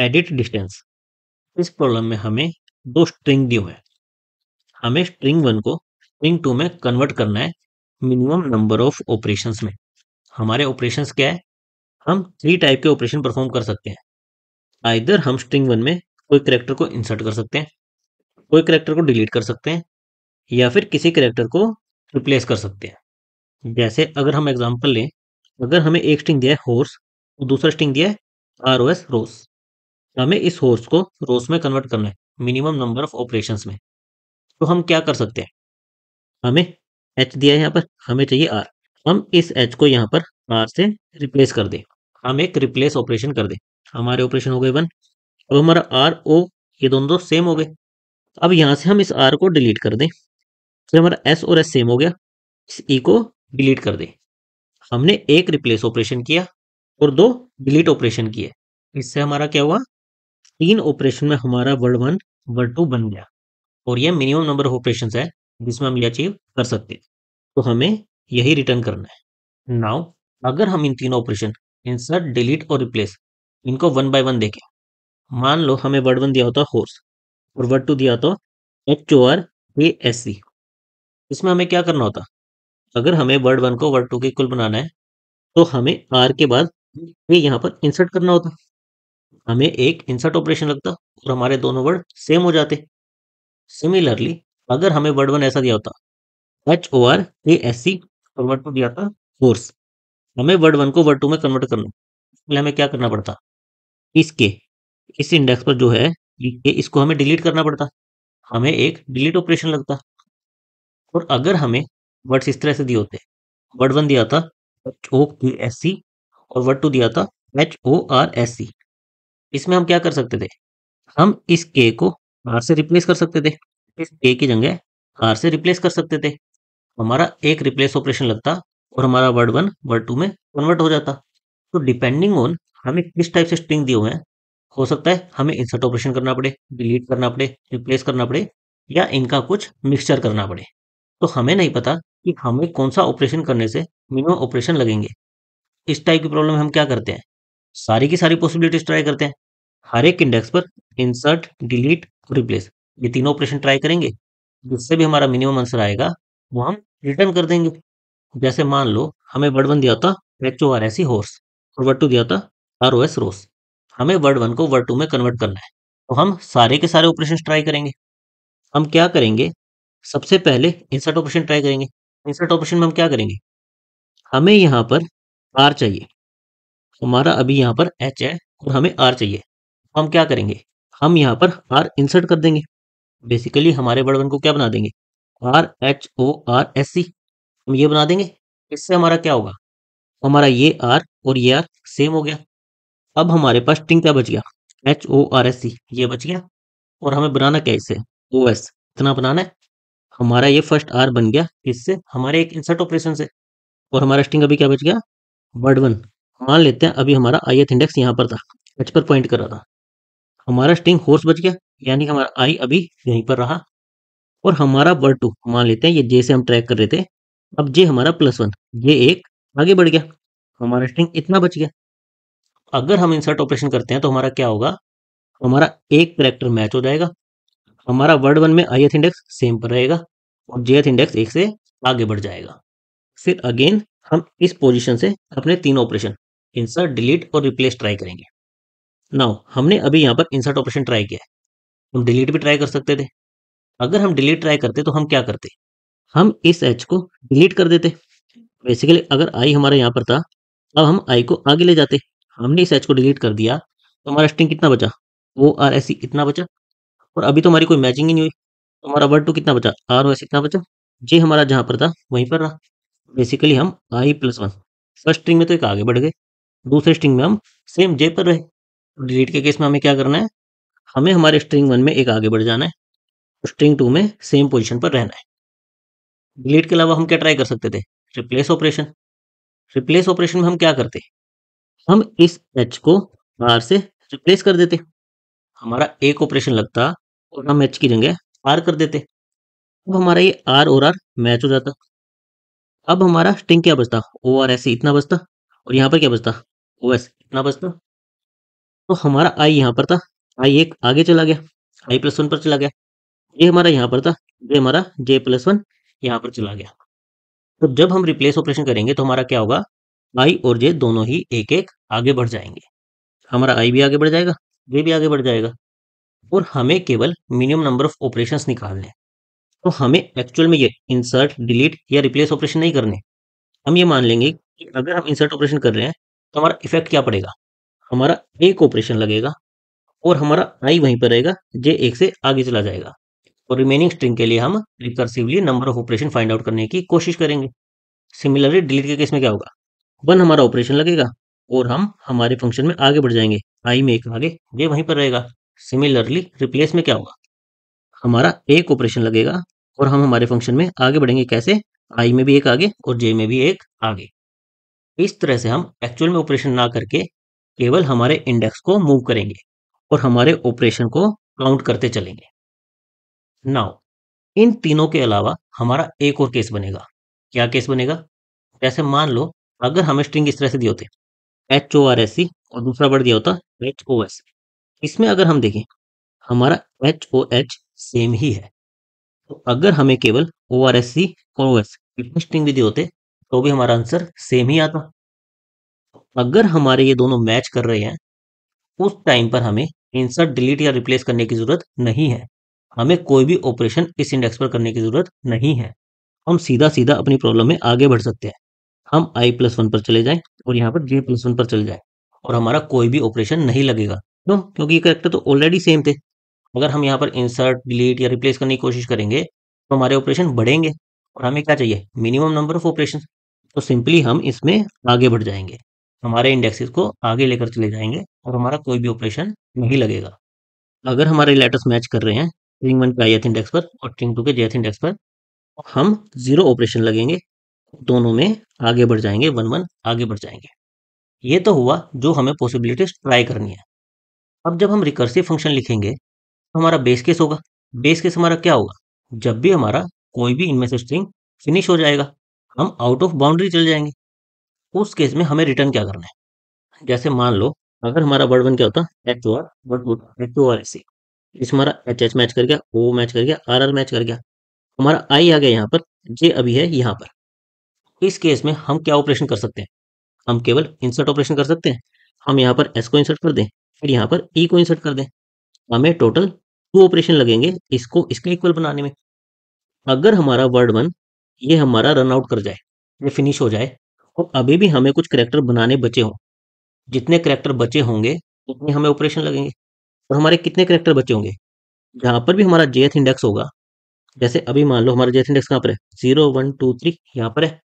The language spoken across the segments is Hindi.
एडिट डिस्टेंस इस प्रॉब्लम में हमें दो स्ट्रिंग दिए हैं हमें स्ट्रिंग वन को स्ट्रिंग टू में कन्वर्ट करना है मिनिमम नंबर ऑफ ऑपरेशंस में हमारे ऑपरेशंस क्या है हम थ्री टाइप के ऑपरेशन परफॉर्म कर सकते हैं आइदर हम स्ट्रिंग वन में कोई करेक्टर को इंसर्ट कर सकते हैं कोई करेक्टर को डिलीट कर सकते हैं या फिर किसी करेक्टर को रिप्लेस कर सकते हैं जैसे अगर हम एग्जाम्पल लें अगर हमें एक स्ट्रिंग दिया है हॉर्स और तो दूसरा स्ट्रिंग दिया है आर ओ एस रोस हमें इस होस्ट को रोस में कन्वर्ट करना है मिनिमम नंबर ऑफ ऑपरेशन में तो हम क्या कर सकते हैं हमें एच दिया है यहाँ पर हमें चाहिए आर हम इस एच को यहाँ पर आर से रिप्लेस कर दें हम एक रिप्लेस ऑपरेशन कर दें हमारे ऑपरेशन हो गए वन अब हमारा आर ओ ये दोनों दो सेम हो गए अब यहाँ से हम इस आर को डिलीट कर दें फिर तो हमारा एस और एस सेम हो गया इस ई e को डिलीट कर दें हमने एक रिप्लेस ऑपरेशन किया और दो डिलीट ऑपरेशन किए इससे हमारा क्या हुआ तीन ऑपरेशन में हमारा वर्ड वन वर्ड टू बन गया और यह मिनिमम नंबर ऑफ ऑपरेशन है जिसमें हम ये अचीव कर सकते हैं तो हमें यही रिटर्न करना है नाउ अगर हम इन तीनों ऑपरेशन इंसर्ट डिलीट और रिप्लेस इनको वन बाय वन देखें मान लो हमें वर्ड वन दिया होता होर्स और वर्ड टू दिया होता H O R A S C इसमें हमें क्या करना होता अगर हमें वर्ड वन को वर्ड टू के इक्वल बनाना है तो हमें आर के बाद ए यहाँ पर इंसर्ट करना होता हमें एक इंसर्ट ऑपरेशन लगता और हमारे दोनों वर्ड सेम हो जाते सिमिलरली अगर हमें वर्ड वन ऐसा दिया होता H O R A S C और वर्ड टू दिया था फोर्स हमें वर्ड वन को वर्ड टू में कन्वर्ट करना लिए हमें क्या करना पड़ता इसके इस इंडेक्स पर जो है इसको हमें डिलीट करना पड़ता हमें एक डिलीट ऑपरेशन लगता और अगर हमें वर्ड्स इस तरह से दिए होते वर्ड वन दिया था एच ओ के एस सी और वर्ड टू दिया था H O R S C इसमें हम क्या कर सकते थे हम इस के को आर से रिप्लेस कर सकते थे इस के की जगह आर से रिप्लेस कर सकते थे हमारा एक रिप्लेस ऑपरेशन लगता और हमारा वर्ड वन वर्ड टू में कन्वर्ट हो जाता तो डिपेंडिंग ऑन हमें किस टाइप से स्ट्रिंग दिए हुए हैं हो सकता है हमें इंसर्ट ऑपरेशन करना पड़े डिलीट करना पड़े रिप्लेस करना पड़े या इनका कुछ मिक्सचर करना पड़े तो हमें नहीं पता कि हमें कौन सा ऑपरेशन करने से मिनिमम ऑपरेशन लगेंगे इस टाइप की प्रॉब्लम हम क्या करते हैं सारी की सारी पॉसिबिलिटीज ट्राई करते हैं हर एक इंडेक्स पर इंसर्ट डिलीट रिप्लेस ये तीनों ऑपरेशन ट्राई करेंगे जिससे भी हमारा मिनिमम आंसर आएगा वो हम रिटर्न कर देंगे जैसे मान लो हमें वर्ड वन दिया था H O R S horse और वर्ड टू दिया था आर ओ एस रोस हमें वर्ड वन को वर्ड टू में कन्वर्ट करना है तो हम सारे के सारे ऑपरेशन ट्राई करेंगे हम क्या करेंगे सबसे पहले इंसर्ट ऑपरेशन ट्राई करेंगे इंसर्ट ऑपरेशन में हम क्या करेंगे हमें यहाँ पर आर चाहिए हमारा अभी यहाँ पर एच है और हमें आर चाहिए हम क्या करेंगे हम यहाँ पर आर इंसर्ट कर देंगे बेसिकली हमारे वर्ड वन को क्या बना देंगे R H O R S C हम ये बना देंगे इससे हमारा क्या होगा हमारा ये आर और ये आर सेम हो गया अब हमारे पास टिंग क्या बच गया H O R S C ये बच गया और हमें बनाना क्या इससे ओ एस इतना बनाना है हमारा ये फर्स्ट आर बन गया इससे हमारे एक इंसर्ट ऑपरेशन से और हमारा स्टिंग अभी क्या बच गया वर्ड वन मान लेते हैं अभी हमारा आई एथ इंडेक्स यहाँ पर था एच पर पॉइंट कर रहा था हमारा स्टिंग होर्स बच गया यानी कि हमारा आई अभी यहीं पर रहा और हमारा वर्ड टू मान लेते हैं ये जे से हम ट्रैक कर रहे थे अब जे हमारा प्लस वन ये एक आगे बढ़ गया हमारा स्ट्रिंग इतना बच गया अगर हम इंसर्ट ऑपरेशन करते हैं तो हमारा क्या होगा हमारा एक करेक्टर मैच हो जाएगा हमारा वर्ड वन में आई एथ इंडेक्स सेम पर रहेगा और जे एथ इंडेक्स एक से आगे बढ़ जाएगा फिर अगेन हम इस पोजिशन से अपने तीन ऑपरेशन इंसर्ट डिलीट और रिप्लेस ट्राई करेंगे नाउ हमने अभी यहाँ पर इंसर्ट ऑपरेशन ट्राई किया है हम डिलीट भी ट्राई कर सकते थे अगर हम डिलीट ट्राई करते तो हम क्या करते हम इस एच को डिलीट कर देते बेसिकली अगर आई हमारे यहाँ पर था अब हम आई को आगे ले जाते हमने इस एच को डिलीट कर दिया तो हमारा स्ट्रिंग कितना बचा ओ आर एस इतना बचा और अभी तो हमारी कोई मैचिंग ही नहीं हुई तो हमारा वर्ड टू कितना बचा आर ओ एस इतना बचा जे हमारा जहाँ पर था वहीं पर रहा बेसिकली हम I plus one first string में तो एक आगे बढ़ गए दूसरे स्ट्रिंग में हम सेम जे पर रहे डिलीट के केस में हमें क्या करना है हमें हमारे स्ट्रिंग वन में एक आगे बढ़ जाना है स्ट्रिंग टू में सेम पोजिशन पर रहना है डिलीट के अलावा हम क्या ट्राई कर सकते थे रिप्लेस ऑपरेशन रिप्लेस ऑपरेशन में हम क्या करते हम इस एच को आर से रिप्लेस कर देते हमारा एक ऑपरेशन लगता और हम एच की जगह आर कर देते अब हमारा ये आर और आर मैच हो जाता अब हमारा स्ट्रिंग क्या बचता ओ आर एस इतना बचता और यहाँ पर क्या बचता ओएस कितना बचता तो हमारा आई यहाँ पर था आई एक आगे चला गया आई प्लस वन पर चला गया ये हमारा यहाँ पर था ये हमारा जे प्लस वन यहाँ पर चला गया तो जब हम रिप्लेस ऑपरेशन करेंगे तो हमारा क्या होगा आई और जे दोनों ही एक एक आगे बढ़ जाएंगे हमारा आई भी आगे बढ़ जाएगा जे भी आगे बढ़ जाएगा और हमें केवल मिनिमम नंबर ऑफ ऑपरेशन निकालने तो हमें एक्चुअल में ये इंसर्ट डिलीट या रिप्लेस ऑपरेशन नहीं करने हम ये मान लेंगे कि अगर हम इंसर्ट ऑपरेशन कर रहे हैं तो हमारा इफेक्ट क्या पड़ेगा हमारा एक ऑपरेशन लगेगा और हमारा आई वहीं पर रहेगा जे एक से आगे चला जाएगा और रिमेनिंग स्ट्रिंग के लिए हम recursively number of operation find out करने की कोशिश करेंगे सिमिलरली डिलीट के केस में क्या होगा वन हमारा ऑपरेशन लगेगा और हम हमारे फंक्शन में आगे बढ़ जाएंगे आई में एक आगे जे वहीं पर रहेगा सिमिलरली रिप्लेस में क्या होगा हमारा एक ऑपरेशन लगेगा और हम हमारे फंक्शन में आगे बढ़ेंगे कैसे आई में भी एक आगे और जे में भी एक आगे इस तरह से हम एक्चुअल में ऑपरेशन ना करके केवल हमारे इंडेक्स को मूव करेंगे और हमारे ऑपरेशन को काउंट करते चलेंगे नाउ इन तीनों के अलावा हमारा एक और केस बनेगा क्या केस बनेगा जैसे मान लो अगर हमें स्ट्रिंग इस तरह से दिए होते H O R S C और दूसरा वर्ड दिया होता एच ओ एस इसमें अगर हम देखें हमारा एच ओ एच सेम ही है तो अगर हमें केवल ओ आर एस सी और ओ एस स्ट्रिंग भी दिए होते तो भी हमारा आंसर सेम ही आता अगर हमारे ये दोनों मैच कर रहे हैं उस टाइम पर हमें इंसर्ट डिलीट या रिप्लेस करने की ज़रूरत नहीं है हमें कोई भी ऑपरेशन इस इंडेक्स पर करने की ज़रूरत नहीं है हम सीधा सीधा अपनी प्रॉब्लम में आगे बढ़ सकते हैं हम आई प्लस वन पर चले जाएं और यहाँ पर जे प्लस वन पर चले जाएं और हमारा कोई भी ऑपरेशन नहीं लगेगा क्यों तो, क्योंकि ये करेक्टर तो ऑलरेडी सेम थे अगर हम यहाँ पर इंसर्ट डिलीट या रिप्लेस करने की कोशिश करेंगे तो हमारे ऑपरेशन बढ़ेंगे और हमें क्या चाहिए मिनिमम नंबर ऑफ ऑपरेशन तो सिंपली हम इसमें आगे बढ़ जाएंगे हमारे इंडेक्सेस को आगे लेकर चले जाएंगे और हमारा कोई भी ऑपरेशन नहीं लगेगा अगर हमारे लेटर्स मैच कर रहे हैं ट्रिंग वन के आई इंडेक्स पर और ट्रिंग टू के जेथ इंडेक्स पर हम जीरो ऑपरेशन लगेंगे दोनों में आगे बढ़ जाएंगे वन वन आगे बढ़ जाएंगे ये तो हुआ जो हमें पॉसिबिलिटीज ट्राई करनी है अब जब हम रिकर्सिव फंक्शन लिखेंगे तो हमारा बेस केस होगा बेस केस हमारा क्या होगा जब भी हमारा कोई भी इनमें से स्ट्रिंग फिनिश हो जाएगा हम आउट ऑफ बाउंड्री चले जाएंगे उस केस में हमें रिटर्न क्या करना है जैसे मान लो अगर हमारा वर्ड वन क्या होता H O R word good H O R S इसमें हमारा एच एच मैच कर गया ओ मैच कर गया आर आर मैच कर गया हमारा आई आ गया यहाँ पर जे अभी है यहाँ पर इस केस में हम क्या ऑपरेशन कर सकते हैं हम केवल इंसर्ट ऑपरेशन कर सकते हैं हम यहाँ पर एस को इंसर्ट कर दें फिर यहाँ पर ई e को इंसर्ट कर दें हमें टोटल टू ऑपरेशन लगेंगे इसको इसके इक्वल बनाने में अगर हमारा वर्ड वन ये हमारा रन आउट कर जाए ये फिनिश हो जाए और अभी भी हमें कुछ करेक्टर बनाने बचे हों जितने करेक्टर बचे होंगे उतने हमें ऑपरेशन लगेंगे और हमारे कितने करेक्टर बचे होंगे जहाँ पर भी हमारा जेथ इंडेक्स होगा जैसे अभी मान लो हमारा जेथ इंडेक्स कहाँ पर है जीरो वन टू थ्री यहाँ पर है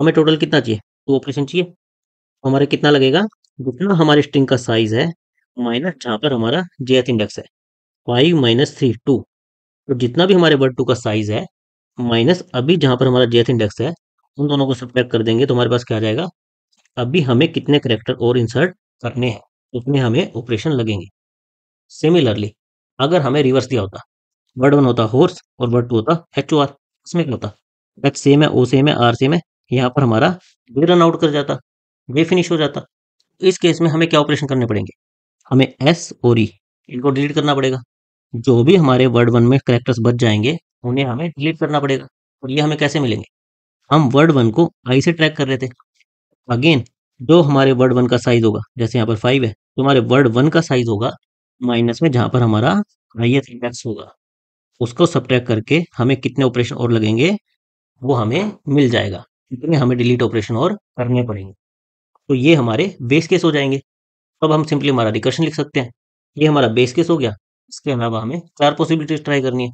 हमें टोटल कितना चाहिए टू ऑपरेशन चाहिए तो हमारे कितना लगेगा जितना हमारे स्ट्रिंग का साइज है माइनस जहाँ पर हमारा जेथ इंडेक्स है फाइव माइनस थ्री टू तो जितना भी हमारे वर्ड टू का साइज है माइनस अभी जहां पर हमारा जेथ इंडेक्स है उन दोनों को सब्ट्रैक्ट कर देंगे तो हमारे पास क्या आ जाएगा अभी हमें कितने करेक्टर और इंसर्ट करने हैं उतने हमें ऑपरेशन लगेंगे सिमिलरली अगर हमें रिवर्स दिया होता वर्ड वन होता हॉर्स और वर्ड टू होता एच ओ आर इसमें क्या होता एच सेम है ओ सेम है आर सेम है यहाँ पर हमारा वे रन आउट कर जाता वे फिनिश हो जाता इस केस में हमें क्या ऑपरेशन करने पड़ेंगे हमें एस और ई e, इनको डिलीट करना पड़ेगा जो भी हमारे वर्ड वन में करेक्टर्स बच जाएंगे उन्हें हमें डिलीट करना पड़ेगा और तो ये हमें कैसे मिलेंगे हम वर्ड वन को आई से ट्रैक कर रहे थे अगेन जो हमारे वर्ड वन का साइज होगा जैसे यहाँ पर फाइव है तो हमारे वर्ड वन का साइज होगा माइनस में जहाँ पर हमारा एस इंडेक्स होगा उसको ट्रैक करके हमें कितने ऑपरेशन और लगेंगे वो हमें मिल जाएगा कितने हमें डिलीट ऑपरेशन और करने पड़ेंगे तो ये हमारे बेस केस हो जाएंगे अब हम सिंपली हमारा रिकर्शन लिख सकते हैं ये हमारा बेस केस हो गया इसके अलावा हमें चार पॉसिबिलिटीज ट्राई करनी है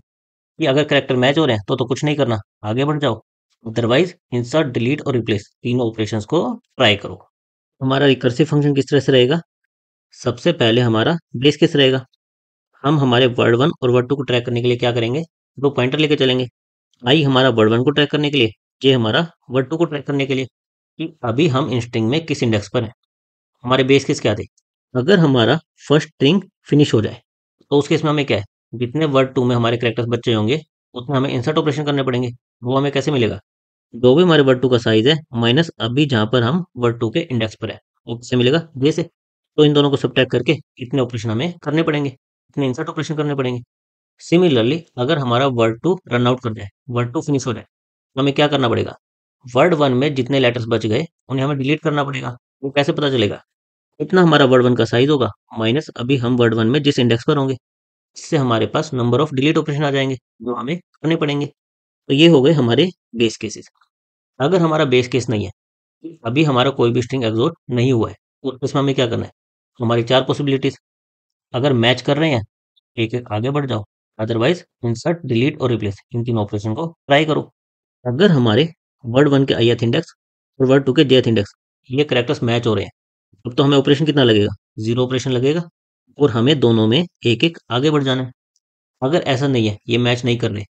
कि अगर करेक्टर मैच हो रहे हैं तो तो कुछ नहीं करना आगे बढ़ जाओ अदरवाइज इंसर्ट डिलीट और रिप्लेस तीनों ऑपरेशंस को ट्राई करो हमारा रिकर्सिव फंक्शन किस तरह से रहेगा सबसे पहले हमारा बेस किस रहेगा हम हमारे वर्ड वन और वर्ड टू को ट्रैक करने के लिए क्या करेंगे दो पॉइंटर लेके चलेंगे आई हमारा वर्ड वन को ट्रैक करने के लिए जे हमारा वर्ड टू को ट्रैक करने के लिए कि अभी हम स्ट्रिंग में किस इंडेक्स पर है हमारे बेस किस क्या थे अगर हमारा फर्स्ट स्ट्रिंग फिनिश हो जाए तो उस केस में हमें क्या है जितने वर्ड टू में हमारे करेक्टर्स बच्चे होंगे उतने हमें इंसर्ट ऑपरेशन करने पड़ेंगे वो हमें कैसे मिलेगा जो भी हमारे वर्ड टू का साइज है माइनस अभी जहां पर हम वर्ड टू के इंडेक्स पर है वो कैसे मिलेगा जैसे तो इन दोनों को सब्ट्रैक्ट करके इतने ऑपरेशन हमें करने पड़ेंगे इतने इंसर्ट ऑपरेशन करने पड़ेंगे सिमिलरली अगर हमारा वर्ड टू रन आउट कर जाए वर्ड टू फिनिश हो जाए तो हमें क्या करना पड़ेगा वर्ड वन में जितने लेटर्स बच गए उन्हें हमें डिलीट करना पड़ेगा वो कैसे पता चलेगा इतना हमारा वर्ड वन का साइज होगा माइनस अभी हम वर्ड वन में जिस इंडेक्स पर होंगे जिससे हमारे पास नंबर ऑफ डिलीट ऑपरेशन आ जाएंगे जो हमें करने पड़ेंगे तो ये हो गए हमारे बेस केसेस अगर हमारा बेस केस नहीं है अभी हमारा कोई भी स्ट्रिंग एग्जोट नहीं हुआ है तो उस इसमें हमें क्या करना है हमारी चार पॉसिबिलिटीज अगर मैच कर रहे हैं एक एक आगे बढ़ जाओ अदरवाइज इंसर्ट डिलीट और रिप्लेस इन तीन ऑपरेशन को ट्राई करो अगर हमारे वर्ड वन के आई एथ इंडेक्स और वर्ड टू के जे एथ इंडेक्स ये करेक्टर्स मैच हो रहे हैं तब तो हमें ऑपरेशन कितना लगेगा जीरो ऑपरेशन लगेगा और हमें दोनों में एक एक आगे बढ़ जाना है अगर ऐसा नहीं है ये मैच नहीं कर रहे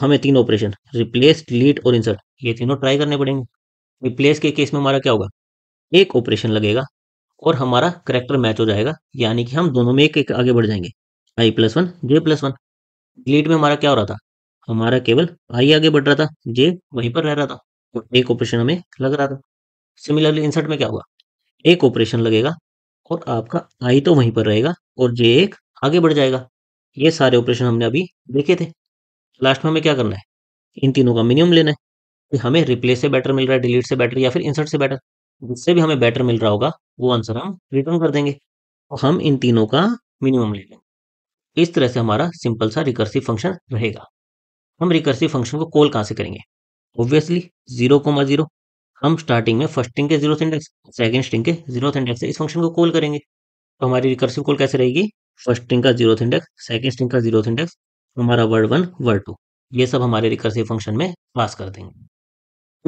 हमें तीन ऑपरेशन रिप्लेस डिलीट और इंसर्ट ये तीनों ट्राई करने पड़ेंगे रिप्लेस के केस में हमारा क्या होगा एक ऑपरेशन लगेगा और हमारा करेक्टर मैच हो जाएगा यानी कि हम दोनों में एक एक आगे बढ़ जाएंगे I plus one J plus one delete में हमारा क्या हो रहा था हमारा केवल आई आगे बढ़ रहा था जे वहीं पर रह रहा था और एक ऑपरेशन हमें लग रहा था सिमिलरली इंसर्ट में क्या होगा एक ऑपरेशन लगेगा और आपका आई तो वहीं पर रहेगा और जे एक आगे बढ़ जाएगा ये सारे ऑपरेशन हमने अभी देखे थे लास्ट में हमें क्या करना है इन तीनों का मिनिमम लेना है कि हमें रिप्लेस से बेटर मिल रहा है डिलीट से बेटर या फिर इंसर्ट से बेटर जिससे भी हमें बेटर मिल रहा होगा वो आंसर हम रिटर्न कर देंगे और हम इन तीनों का मिनिमम ले लेंगे इस तरह से हमारा सिंपल सा रिकर्सिव फंक्शन रहेगा हम रिकर्सिव फंक्शन को कॉल कहाँ से करेंगे ऑब्वियसली जीरो कोमा जीरो हम स्टार्टिंग में फर्स्ट स्ट्रिंग के जीरो इंडेक्स सेकेंड स्ट्रिंग के जीरो इंडेक्स से इस फंक्शन को कॉल करेंगे तो हमारी रिकर्सिव कॉल कैसे रहेगी फर्स्ट स्ट्रिंग का जीरो इंडेक्स सेकंड स्ट्रिंग का जीरो इंडेक्स हमारा वर्ड वन वर्ड टू ये सब हमारे रिकर्सिव फंक्शन में पास कर देंगे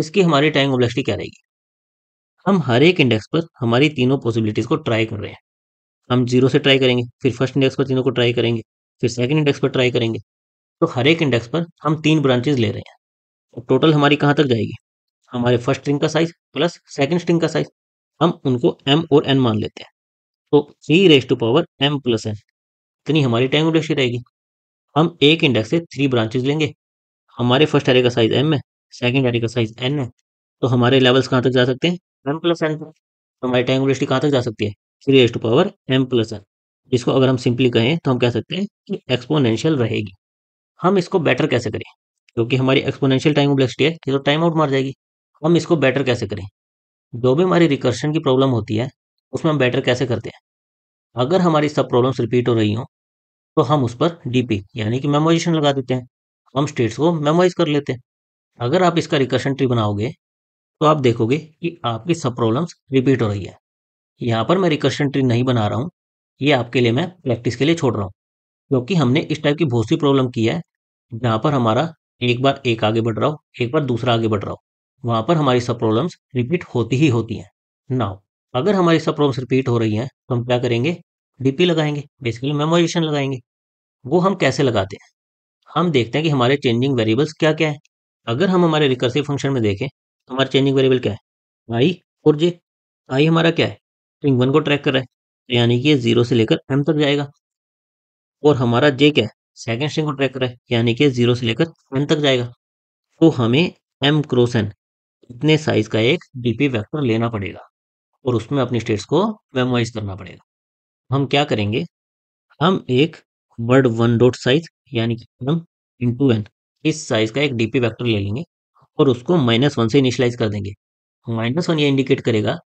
इसकी हमारी टाइम ओब्लेक्सिटी क्या रहेगी हम हर एक इंडेक्स पर हमारी तीनों पॉसिबिलिटीज़ को ट्राई कर रहे हैं हम जीरो से ट्राई करेंगे फिर फर्स्ट इंडेक्स पर तीनों को ट्राई करेंगे फिर सेकेंड इंडेक्स पर ट्राई करेंगे तो हर एक इंडेक्स पर हम तीन ब्रांचेज ले रहे हैं तो टोटल हमारी कहाँ तक जाएगी हमारे फर्स्ट स्ट्रिंग का साइज प्लस सेकंड स्ट्रिंग का साइज हम उनको एम और एन मान लेते हैं तो three raise to power M plus N इतनी हमारी टाइम इंडेक्स रहेगी हम एक इंडेक्स से थ्री ब्रांचेज लेंगे हमारे फर्स्ट एरे का साइज एम है सेकेंड एरे का साइज एन है तो हमारे लेवल्स कहाँ तक जा सकते हैं एम प्लस एन तक तो हमारी टाइम इंडेक्स कहाँ तक जा सकती है three raise to power M plus N जिसको अगर हम सिंपली कहें तो हम कह सकते हैं कि एक्सपोनेंशियल रहेगी हम इसको बेटर कैसे करें क्योंकि हमारी एक्सपोनेंशियल टाइम इंडेक्सिटी है ये तो टाइम आउट मार जाएगी हम इसको बेटर कैसे करें जो भी हमारी रिकर्शन की प्रॉब्लम होती है उसमें हम बेटर कैसे करते हैं अगर हमारी सब प्रॉब्लम्स रिपीट हो रही हों तो हम उस पर डीपी यानी कि मेमोइजेशन लगा देते हैं हम स्टेट्स को मेमोइज कर लेते हैं अगर आप इसका रिकर्शन ट्री बनाओगे तो आप देखोगे कि आपकी सब प्रॉब्लम्स रिपीट हो रही है यहाँ पर मैं रिकर्शन ट्री नहीं बना रहा हूँ ये आपके लिए मैं प्रैक्टिस के लिए छोड़ रहा हूँ क्योंकि हमने इस टाइप की बहुत सी प्रॉब्लम की है जहाँ पर हमारा एक बार एक आगे बढ़ रहा हो एक बार दूसरा आगे बढ़ रहा हो वहां पर हमारी सब प्रॉब्लम्स रिपीट होती ही होती हैं नाउ अगर हमारी सब प्रॉब्लम्स रिपीट हो रही हैं तो हम क्या करेंगे डीपी लगाएंगे बेसिकली मेमोराइजेशन लगाएंगे वो हम कैसे लगाते हैं हम देखते हैं कि हमारे चेंजिंग वेरिएबल्स क्या क्या है अगर हम हमारे रिकर्सिव फंक्शन में देखें तो हमारा चेंजिंग वेरिएबल क्या है आई और जे आई हमारा क्या है स्ट्रिंग वन को ट्रैक कर रहा है तो यानी कि जीरो से लेकर एम तक जाएगा और हमारा जे क्या है सेकेंड स्ट्रिंग को ट्रैक कर रहा है यानी कि जीरो से लेकर एम तक जाएगा तो हमें एम क्रोस एन इतने साइज का एक डीपी वेक्टर लेना पड़ेगा और उसमें अपनी स्टेट्स को मेमोराइज करना पड़ेगा हम क्या करेंगे हम एक वर्ड वन डॉट साइज यानी कि हम इंटू एन इस साइज का एक डीपी वेक्टर ले लेंगे और उसको माइनस वन से इनिशलाइज कर देंगे माइनस वन ये इंडिकेट करेगा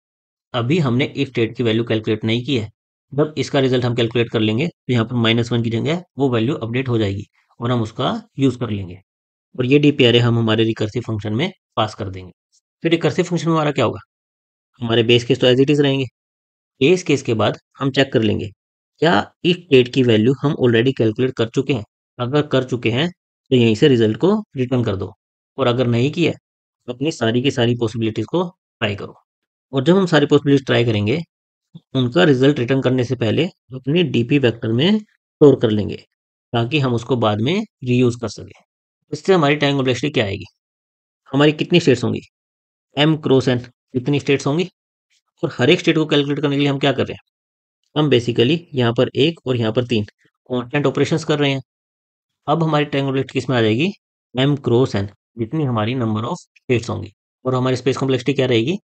अभी हमने इस स्टेट की वैल्यू कैलकुलेट नहीं की है जब इसका रिजल्ट हम कैलकुलेट कर लेंगे तो यहाँ पर माइनस वन की जगह वो वैल्यू अपडेट हो जाएगी और हम उसका यूज़ कर लेंगे और ये डी हम हमारे रिकर्सिव फंक्शन में पास कर देंगे फिर रिकर्सिव फंक्शन हमारा क्या होगा हमारे बेस केस तो एज इट इज रहेंगे बेस केस के बाद हम चेक कर लेंगे क्या इस डेट की वैल्यू हम ऑलरेडी कैलकुलेट कर चुके हैं अगर कर चुके हैं तो यहीं से रिजल्ट को रिटर्न कर दो और अगर नहीं किया तो अपनी सारी की सारी पॉसिबिलिटीज़ को ट्राई करो और जब हम सारी पॉसिबिलिटीज ट्राई करेंगे उनका रिजल्ट रिटर्न करने से पहले अपने डीपी वेक्टर में स्टोर कर लेंगे ताकि हम उसको बाद में रीयूज कर सकें इससे हमारी टाइम कॉम्प्लेक्सिटी क्या आएगी हमारी कितनी स्टेट्स होंगी एम क्रोस एन कितनी स्टेट्स होंगी और हर एक स्टेट को कैलकुलेट करने के लिए हम क्या कर रहे हैं हम बेसिकली यहाँ पर एक और यहाँ पर तीन कॉन्टेंट ऑपरेशन कर रहे हैं अब हमारी ट्रैंगुलेट किस में आ जाएगी एम क्रोस एन जितनी हमारी नंबर ऑफ स्टेट्स होंगी और हमारी स्पेस कॉम्प्लेक्सिटी क्या रहेगी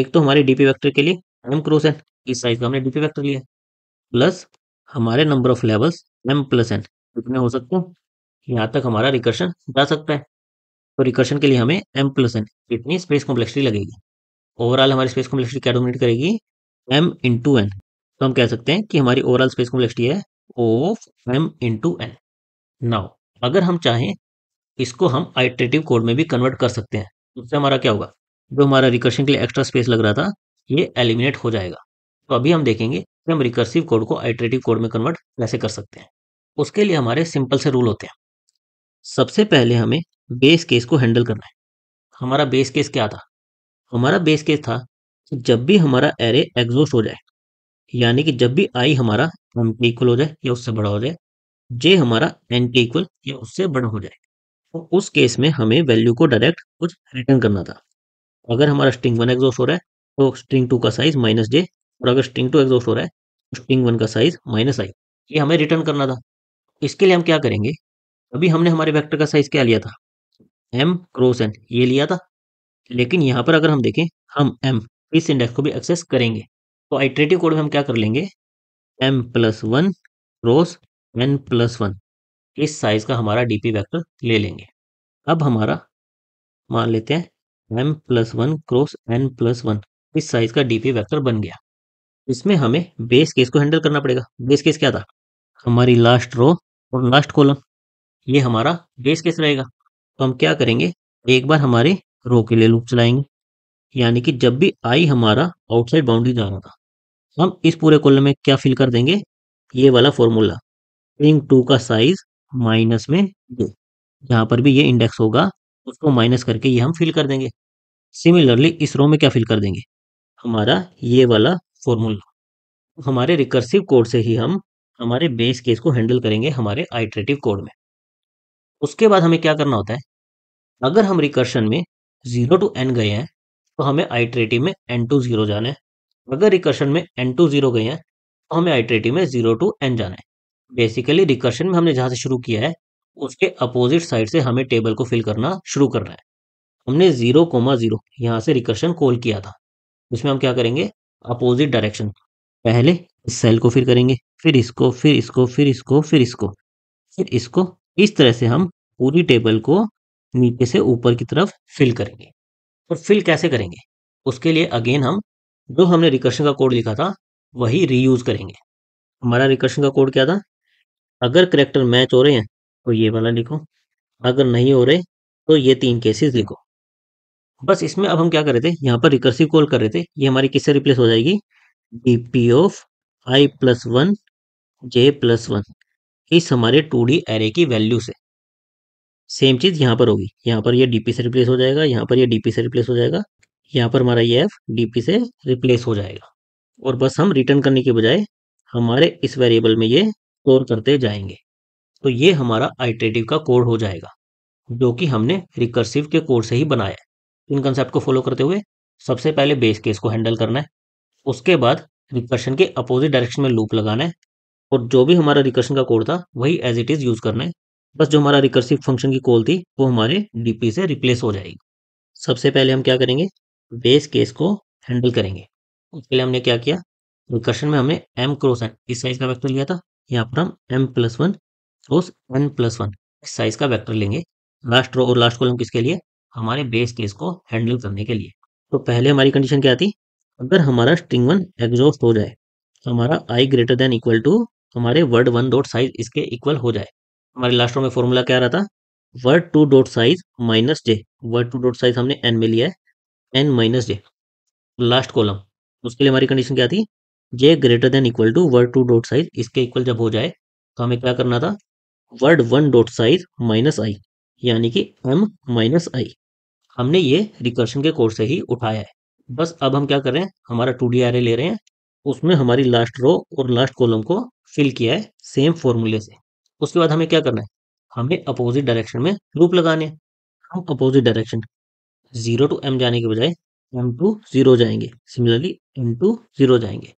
एक तो हमारे डीपी वेक्टर के लिए एम क्रोस एन इस साइज का हमने डीपी वेक्टर लिया प्लस हमारे number of levels M plus N कितने हो सकते हैं यहाँ तक हमारा रिकर्शन जा सकता है तो रिकर्शन के लिए हमें एम प्लस एन इतनी स्पेस कॉम्प्लेक्सिटी लगेगी ओवरऑल हमारी स्पेस कॉम्प्लेक्सिटी क्या डोमिनेट करेगी एम इंटू एन तो हम कह सकते हैं कि हमारी ओवरऑल स्पेस कॉम्प्लेक्सिटी है of M into N now अगर हम चाहें इसको हम आइट्रेटिव कोड में भी कन्वर्ट कर सकते हैं तो उससे हमारा क्या होगा जो हमारा रिकर्शन के लिए एक्स्ट्रा स्पेस लग रहा था ये एलिमिनेट हो जाएगा तो अभी हम देखेंगे कि हम रिकर्सिव कोड को आइट्रेटिव कोड में कन्वर्ट कैसे कर सकते हैं उसके लिए हमारे सिंपल से रूल होते हैं सबसे पहले हमें बेस केस को हैंडल करना है हमारा बेस केस क्या था हमारा बेस केस था कि जब भी हमारा एरे एग्जॉस्ट हो जाए यानी कि जब भी आई हमारा एम के इक्वल हो जाए या उससे बड़ा हो जाए जे हमारा एन के इक्वल या उससे बड़ा हो जाए तो उस केस में हमें वैल्यू को डायरेक्ट कुछ रिटर्न करना था अगर हमारा स्ट्रिंग वन एग्जॉस्ट हो रहा है तो स्ट्रिंग टू का साइज माइनस जे और अगर स्ट्रिंग टू एग्जॉस्ट हो रहा है तो स्ट्रिंग वन का साइज माइनस आई ये हमें रिटर्न करना था इसके लिए हम क्या करेंगे अभी हमने हमारे वेक्टर का साइज क्या लिया था एम क्रॉस एन ये लिया था लेकिन यहाँ पर अगर हम देखें हम एम इस इंडेक्स को भी एक्सेस करेंगे तो आइट्रेटिव कोड में हम क्या कर लेंगे M plus one cross N plus one इस साइज का हमारा डीपी वेक्टर ले लेंगे अब हमारा मान लेते हैं M plus one cross N plus one इस साइज का डीपी वेक्टर बन गया इसमें हमें बेस केस को हैंडल करना पड़ेगा बेस केस क्या था हमारी लास्ट रो और लास्ट कॉलम ये हमारा बेस केस रहेगा तो हम क्या करेंगे एक बार हमारे रो के लिए लूप चलाएंगे यानी कि जब भी आई हमारा आउटसाइड बाउंड्री जा रहा था हम इस पूरे कॉलम में क्या फिल कर देंगे ये वाला फॉर्मूला स्ट्रिंग टू का साइज माइनस में दो यहाँ पर भी ये इंडेक्स होगा उसको माइनस करके ये हम फिल कर देंगे सिमिलरली इस रो में क्या फिल कर देंगे हमारा ये वाला फॉर्मूला हमारे रिकर्सिव कोड से ही हम हमारे बेस केस को हैंडल करेंगे हमारे आइट्रेटिव कोड में उसके बाद हमें क्या करना होता है अगर हम रिकर्शन में जीरो टू एन गए हैं तो हमें आइट्रेटिव में एन टू जीरो जाना है अगर रिकर्शन में एन टू जीरो गए हैं तो हमें आइट्रेटिव में जीरो टू एन जाना है बेसिकली रिकर्शन में हमने जहाँ से शुरू किया है उसके अपोजिट साइड से हमें टेबल को फिल करना शुरू करना है हमने जीरो कोमा जीरो यहाँ से रिकर्शन कॉल किया था इसमें हम क्या करेंगे अपोजिट डायरेक्शन पहले इस सेल को फिर करेंगे फिर इसको फिर इसको फिर इसको फिर इसको फिर इसको इस तरह से हम पूरी टेबल को नीचे से ऊपर की तरफ फिल करेंगे और तो फिल कैसे करेंगे उसके लिए अगेन हम जो हमने रिकर्शन का कोड लिखा था वही रीयूज करेंगे हमारा रिकर्शन का कोड क्या था अगर करेक्टर मैच हो रहे हैं तो ये वाला लिखो अगर नहीं हो रहे तो ये तीन केसेस लिखो बस इसमें अब हम क्या कर रहे थे यहाँ पर रिकर्सिव कॉल कर रहे थे ये हमारी किससे रिप्लेस हो जाएगी D P of I plus one J plus one इस हमारे टू डी एरे की वैल्यू से सेम चीज़ यहाँ पर होगी यहाँ पर ये यह डीपी से रिप्लेस हो जाएगा यहाँ पर ये यह डीपी से रिप्लेस हो जाएगा यहाँ पर हमारा ये एफ डीपी से रिप्लेस हो जाएगा और बस हम रिटर्न करने के बजाय हमारे इस वेरिएबल में ये स्टोर करते जाएंगे तो ये हमारा आइट्रेटिव का कोड हो जाएगा जो कि हमने रिकर्सिव के कोड से ही बनाया है इन कंसेप्ट को फॉलो करते हुए सबसे पहले बेस केस को हैंडल करना है उसके बाद रिकर्शन के अपोजिट डायरेक्शन में लूप लगाना है और जो भी हमारा रिकर्शन का कोड था वही एज इट इज़ यूज़ करना है बस जो हमारा रिकर्सिव फंक्शन की कॉल थी वो हमारे डीपी से रिप्लेस हो जाएगी सबसे पहले हम क्या करेंगे बेस केस को हैंडल करेंगे उसके लिए हमने क्या किया रिकर्शन में हमने एम क्रॉस एन इस साइज का वैक्टर लिया था यहाँ पर हम M plus one cross N plus one इस साइज का वैक्टर लेंगे लास्ट रो और लास्ट कॉलम किसके लिए हमारे बेस केस को हैंडल करने के लिए तो पहले हमारी कंडीशन क्या थी अगर हमारा स्ट्रिंग वन एग्जॉस्ट हो जाए तो हमारा I greater than equal to हमारे वर्ड वन डॉट साइज इसके इक्वल हो जाए हमारे लास्ट में फॉर्मूला क्या रहा था word two dot size minus J word two dot size हमने एन में लिया है N minus J last column उसके लिए हमारी कंडीशन क्या थी J greater than equal to word two dot size इसके इक्वल जब हो जाए तो हमें क्या करना था word one dot size minus I यानी कि एम माइनस आई हमने ये रिकर्शन के कोर्स से ही उठाया है बस अब हम क्या कर रहे हैं हमारा टू डी आर ले रहे हैं उसमें हमारी लास्ट रो और लास्ट कॉलम को फिल किया है सेम फॉर्मूले से उसके बाद हमें क्या करना है हमें अपोजिट डायरेक्शन में लूप लगाने हम opposite direction zero to M जाने के बजाय एम टू जीरो जाएंगे सिमिलरली एम टू जीरो जाएंगे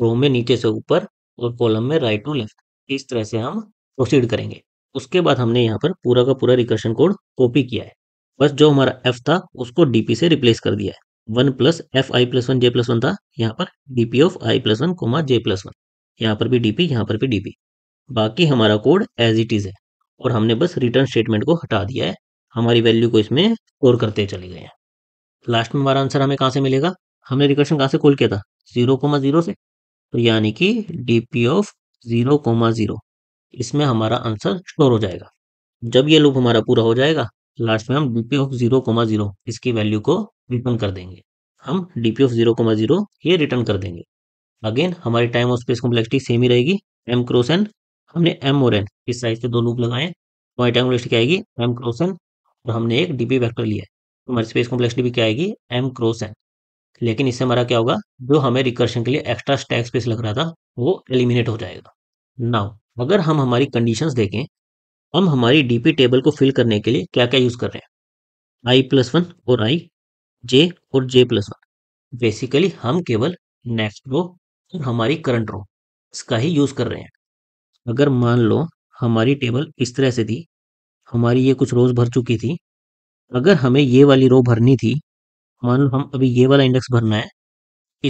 रो में नीचे से ऊपर और कॉलम में राइट टू लेफ्ट इस तरह से हम प्रोसीड करेंगे उसके बाद हमने यहाँ पर पूरा का पूरा रिकर्शन कोड कॉपी किया है बस जो हमारा एफ था उसको डीपी से रिप्लेस कर दिया है one plus F I plus one J plus one था यहाँ पर DP of I plus one comma J plus one यहाँ पर भी डीपी यहाँ पर भी डीपी बाकी हमारा कोड एज इट इज़ है और हमने बस रिटर्न स्टेटमेंट को हटा दिया है हमारी वैल्यू को इसमें स्टोर करते चले गए हैं लास्ट में हमारा आंसर हमें कहाँ से मिलेगा हमने रिकर्शन कहाँ से कॉल किया था जीरो कोमा जीरो से तो यानी कि D P of zero comma zero इसमें हमारा आंसर स्टोर हो जाएगा जब ये लूप हमारा पूरा हो जाएगा लास्ट में हम D P of zero comma zero इसकी वैल्यू को रिटर्न कर देंगे हम D P of zero comma zero ये रिटर्न कर देंगे अगेन हमारी टाइम और स्पेस कॉम्प्लेक्सिटी सेम ही रहेगी एम क्रोस एन हमने एम और एन इस साइज से दो लूप लगाए हमारी ट्रायंगुलर क्या आएगी एम क्रोस एन और हमने एक डीपी वैक्टर लिया है तो हमारी स्पेस कॉम्प्लेक्सिटी भी क्या आएगी एम क्रॉस एन लेकिन इससे हमारा क्या होगा जो हमें रिकर्शन के लिए एक्स्ट्रा स्टैक स्पेस लग रहा था वो एलिमिनेट हो जाएगा नाउ अगर हम हमारी कंडीशन देखें हम हमारी डीपी टेबल को फिल करने के लिए क्या क्या यूज़ कर रहे हैं आई प्लस वन और आई जे और जे प्लस वन बेसिकली हम केवल नेक्स्ट रो और हमारी करंट रो इसका ही यूज़ कर रहे हैं अगर मान लो हमारी टेबल इस तरह से थी हमारी ये कुछ रोज भर चुकी थी अगर हमें ये वाली रो भरनी थी मान लो हम अभी ये वाला इंडेक्स भरना है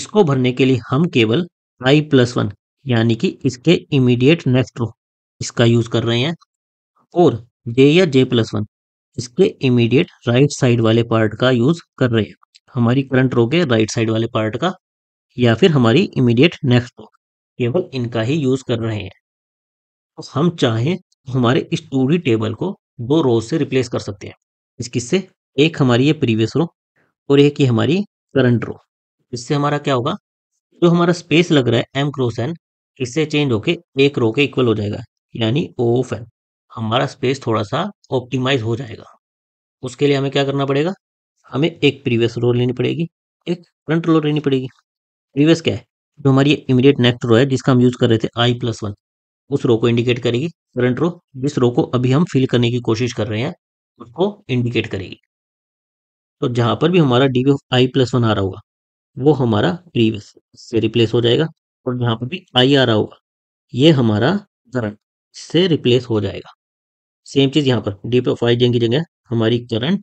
इसको भरने के लिए हम केवल आई प्लस वन यानी कि इसके इमीडिएट नेक्स्ट रो इसका यूज कर रहे हैं और j या जे प्लस वन इसके इमीडिएट राइट साइड वाले पार्ट का यूज कर रहे हैं हमारी करंट रो के राइट साइड वाले पार्ट का या फिर हमारी इमीडिएट नेक्स्ट रो केवल इनका ही यूज कर रहे हैं तो हम चाहें तो हमारे इस टेबल को दो रोज से रिप्लेस कर सकते हैं इस किससे एक हमारी ये प्रीवियस रो और एक ये हमारी करंट रो इससे हमारा क्या होगा जो हमारा स्पेस लग रहा है एम क्रोस एन इससे चेंज होके एक रो के इक्वल हो जाएगा यानी ओ ऑफ एन हमारा स्पेस थोड़ा सा ऑप्टिमाइज हो जाएगा उसके लिए हमें क्या करना पड़ेगा हमें एक प्रीवियस रो लेनी पड़ेगी एक करंट रो लेनी पड़ेगी प्रीवियस क्या है जो हमारी इमीडिएट नेक्स्ट रो है जिसका हम यूज कर रहे थे आई प्लस वन उस रो को इंडिकेट करेगी करंट रो जिस रो को अभी हम फिल करने की कोशिश कर रहे हैं उसको इंडिकेट करेगी तो जहां पर भी हमारा डी आई प्लस वन आ रहा होगा वो हमारा प्रीवियस से रिप्लेस हो जाएगा और जहां पर भी आई आ रहा होगा ये हमारा करंट से रिप्लेस हो जाएगा सेम चीज यहाँ पर डी पी ऑफ आई की जगह हमारी current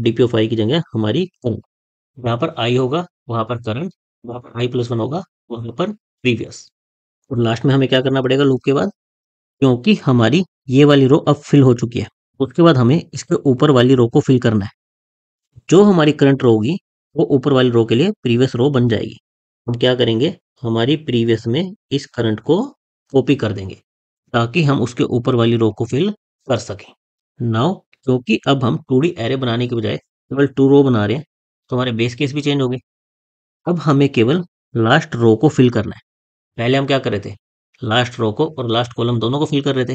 D P of I की जगह हमारी जहां पर आई होगा वहां पर करंट वहां पर आई प्लस वन होगा वहां पर प्रीवियस और लास्ट में हमें क्या करना पड़ेगा लूप के बाद क्योंकि हमारी ये वाली रो अब फिल हो चुकी है उसके बाद हमें इसके ऊपर वाली रो को फिल करना है जो हमारी करंट रो होगी वो ऊपर वाली रो के लिए प्रीवियस रो बन जाएगी हम क्या करेंगे हमारी प्रीवियस में इस करंट को कॉपी कर देंगे ताकि हम उसके ऊपर वाली रो को फिल कर सकें नाउ क्योंकि अब हम टू एरे बनाने के बजाय केवल टू रो बना रहे हैं तो हमारे बेस केस भी चेंज हो गए अब हमें केवल लास्ट रो को फिल करना है पहले हम क्या कर रहे थे लास्ट रो को और लास्ट कॉलम दोनों को फिल कर रहे थे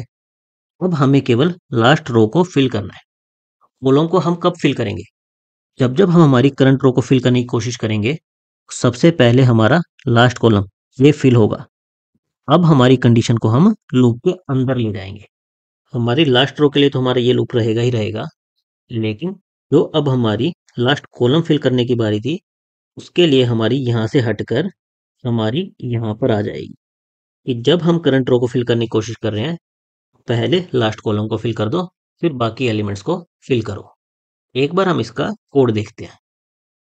अब हमें केवल लास्ट रो को फिल करना है कॉलम को हम कब फिल करेंगे जब जब हम हमारी करंट रो को फिल करने की कोशिश करेंगे सबसे पहले हमारा लास्ट कॉलम ये फिल होगा अब हमारी कंडीशन को हम लूप के अंदर ले जाएंगे हमारी लास्ट रो के लिए तो हमारा ये लूप रहेगा ही रहेगा लेकिन जो अब हमारी लास्ट कॉलम फिल करने की बारी थी उसके लिए हमारी यहाँ से हटकर हमारी यहाँ पर आ जाएगी कि जब हम करंट रो को फिल करने की कोशिश कर रहे हैं पहले लास्ट कॉलम को फिल कर दो फिर बाकी एलिमेंट्स को फिल करो एक बार हम इसका कोड देखते हैं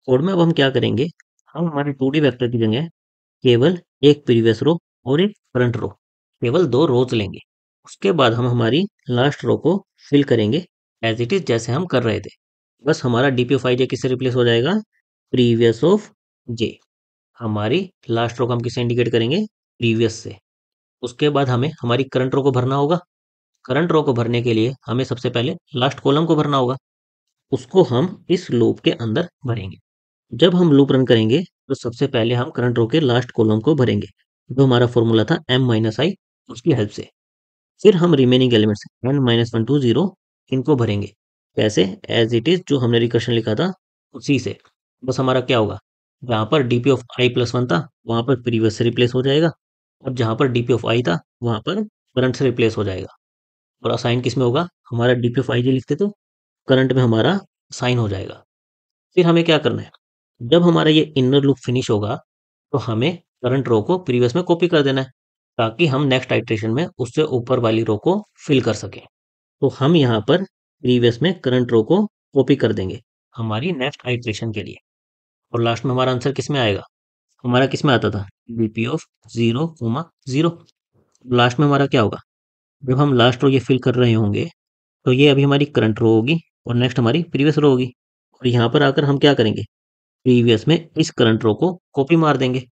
कोड में अब हम क्या करेंगे हम हमारे टू डी वैक्टर की जगह केवल एक प्रीवियस रो और एक करंट रो केवल दो रोज लेंगे उसके बाद हम हमारी लास्ट रो को फिल करेंगे एज इट इज जैसे हम कर रहे थे बस हमारा डी पी फाइव जे किससे रिप्लेस हो जाएगा प्रीवियस ऑफ जे हमारी लास्ट रो को हम किसे इंडिकेट करेंगे प्रीवियस से उसके बाद हमें हमारी करंट रो को भरना होगा करंट रो को भरने के लिए हमें सबसे पहले लास्ट कॉलम को भरना होगा उसको हम इस लूप के अंदर भरेंगे जब हम लूप रन करेंगे तो सबसे पहले हम करंट रो के लास्ट कॉलम को भरेंगे जो हमारा फॉर्मूला था एम माइनस आई उसकी हेल्प से फिर हम remaining elements N minus one to zero इनको भरेंगे कैसे एज इट इज जो हमने रिकर्शन लिखा था उसी से बस हमारा क्या होगा जहां पर D P of I plus one था वहां पर प्रीवियस से रिप्लेस हो जाएगा और जहाँ पर डीपी ऑफ आई था वहाँ पर करंट से रिप्लेस हो जाएगा और असाइन किस में होगा हमारा डी पी ऑफ आई जी लिखते तो करंट में हमारा साइन हो जाएगा फिर हमें क्या करना है जब हमारा ये इनर लूप फिनिश होगा तो हमें करंट रो को प्रीवियस में कॉपी कर देना है ताकि हम नेक्स्ट आइट्रेशन में उससे ऊपर वाली रो को फिल कर सकें तो हम यहाँ पर प्रीवियस में करंट रो को कॉपी कर देंगे हमारी नेक्स्ट आइट्रेशन के लिए और लास्ट में हमारा आंसर किस में आएगा हमारा किस में आता था B P of zero comma zero last में हमारा क्या होगा जब हम लास्ट रो ये फिल कर रहे होंगे तो ये अभी हमारी करंट रो होगी और नेक्स्ट हमारी प्रीवियस रो होगी और यहाँ पर आकर हम क्या करेंगे प्रीवियस में इस करंट रो को कॉपी मार देंगे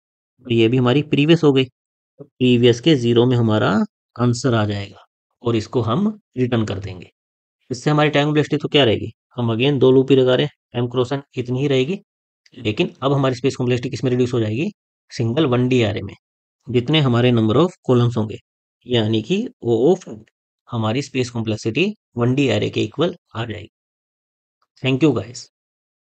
और ये भी हमारी प्रीवियस हो गई तो प्रीवियस के ज़ीरो में हमारा आंसर आ जाएगा और इसको हम रिटर्न कर देंगे इससे हमारी टाइम वेस्टेज तो क्या रहेगी हम अगेन दो लूप ही लगा रहे हैं टाइम क्रोसन इतनी ही रहेगी लेकिन अब हमारी स्पेस कॉम्प्लेक्सिटी किसमें रिड्यूस हो जाएगी single one D array में जितने हमारे नंबर ऑफ कॉलम्स होंगे यानी कि ओ ऑफ हमारी space complexity one D array के इक्वल आ जाएगी थैंक यू गाइस